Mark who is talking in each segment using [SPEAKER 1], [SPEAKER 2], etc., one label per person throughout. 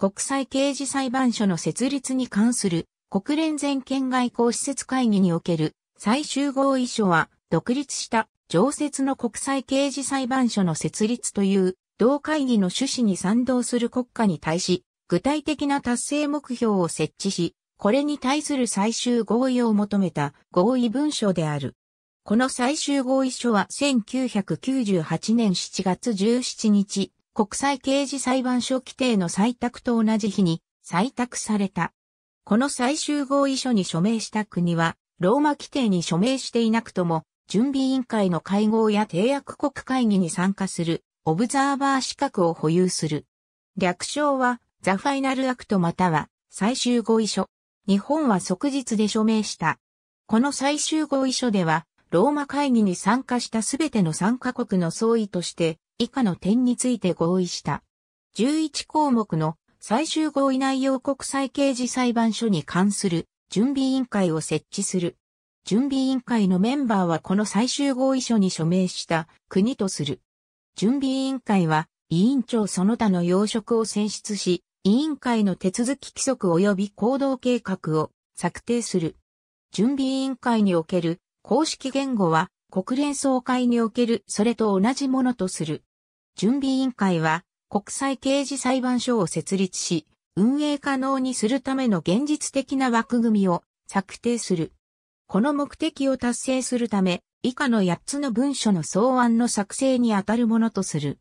[SPEAKER 1] 国際刑事裁判所の設立に関する国連全権外交施設会議における最終合意書は独立した常設の国際刑事裁判所の設立という同会議の趣旨に賛同する国家に対し具体的な達成目標を設置し、これに対する最終合意を求めた合意文書である。この最終合意書は1998年7月17日国際刑事裁判所規定の採択と同じ日に採択された。この最終合意書に署名した国は、ローマ規定に署名していなくとも、準備委員会の会合や締約国会議に参加する、オブザーバー資格を保有する。略称は、ザ・ファイナル・アクトまたは、最終合意書。日本は即日で署名した。この最終合意書では、ローマ会議に参加したすべての参加国の総意として、以下の点について合意した。11項目の最終合意内容国際刑事裁判所に関する準備委員会を設置する。準備委員会のメンバーはこの最終合意書に署名した国とする。準備委員会は委員長その他の要職を選出し、委員会の手続き規則及び行動計画を策定する。準備委員会における公式言語は国連総会におけるそれと同じものとする。準備委員会は国際刑事裁判所を設立し、運営可能にするための現実的な枠組みを策定する。この目的を達成するため、以下の8つの文書の草案の作成にあたるものとする。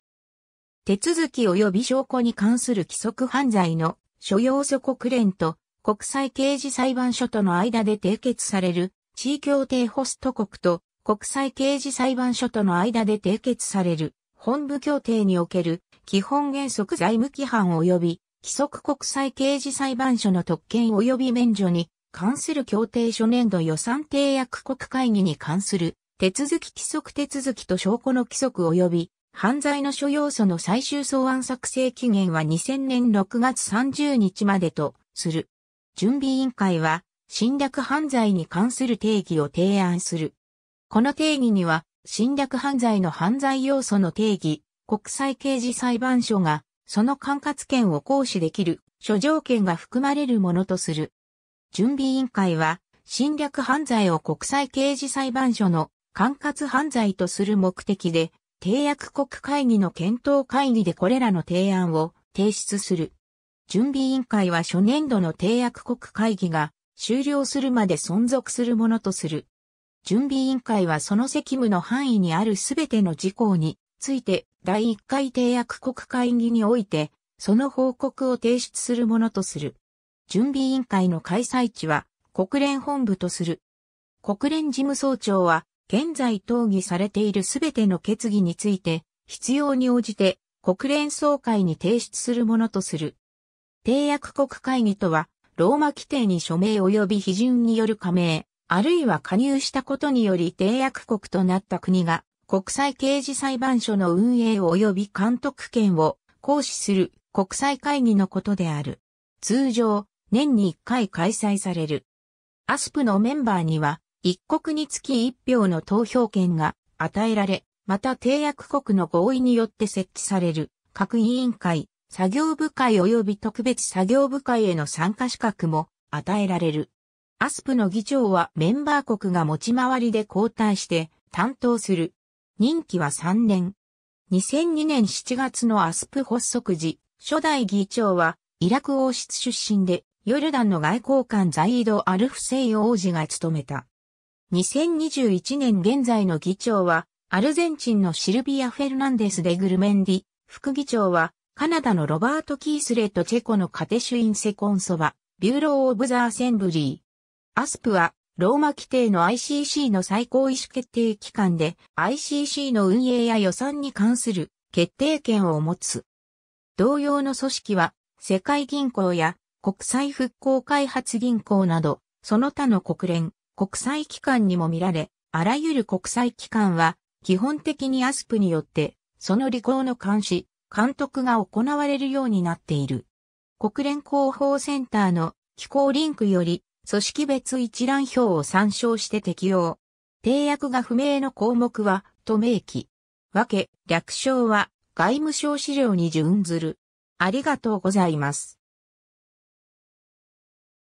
[SPEAKER 1] 手続き及び証拠に関する規則犯罪の所要諸国連と国際刑事裁判所との間で締結される地位協定ホスト国と国際刑事裁判所との間で締結される本部協定における基本原則財務規範及び規則国際刑事裁判所の特権及び免除に関する協定初年度予算締約国会議に関する手続き規則手続きと証拠の規則及び犯罪の諸要素の最終草案作成期限は2000年6月30日までとする。準備委員会は侵略犯罪に関する定義を提案する。この定義には侵略犯罪の犯罪要素の定義、国際刑事裁判所が、その管轄権を行使できる、諸条件が含まれるものとする。準備委員会は、侵略犯罪を国際刑事裁判所の管轄犯罪とする目的で、締約国会議の検討会議でこれらの提案を提出する。準備委員会は初年度の締約国会議が終了するまで存続するものとする。準備委員会はその責務の範囲にあるすべての事項について第1回締約国会議においてその報告を提出するものとする。準備委員会の開催地は国連本部とする。国連事務総長は現在討議されているすべての決議について必要に応じて国連総会に提出するものとする。締約国会議とはローマ規定に署名及び批准による加盟、あるいは加入したことにより締約国となった国が、国際刑事裁判所の運営及び監督権を行使する国際会議のことである。通常、年に1回開催される。アスプのメンバーには、一国につき一票の投票権が与えられ、また締約国の合意によって設置される各委員会、作業部会及び特別作業部会への参加資格も与えられる。アスプの議長はメンバー国が持ち回りで交代して担当する。任期は3年。2002年7月のアスプ発足時、初代議長はイラク王室出身で、ヨルダンの外交官ザイード・アルフセイ王子が務めた。2021年現在の議長は、アルゼンチンのシルビア・フェルナンデス・デグルメンディ、副議長は、カナダのロバート・キースレット・チェコのカテシュイン・セコンソバ、ビューロー・オブ・ザ・アセンブリー。アスプは、ローマ規定の ICC の最高意思決定機関で、ICC の運営や予算に関する決定権を持つ。同様の組織は、世界銀行や国際復興開発銀行など、その他の国連、国際機関にも見られ、あらゆる国際機関は、基本的にアスプによって、その履行の監視、監督が行われるようになっている。国連広報センターの機構リンクより、組織別一覧表を参照して適用。定約が不明の項目は、と明記。わけ、略称は、外務省資料に準ずる。ありがとうございます。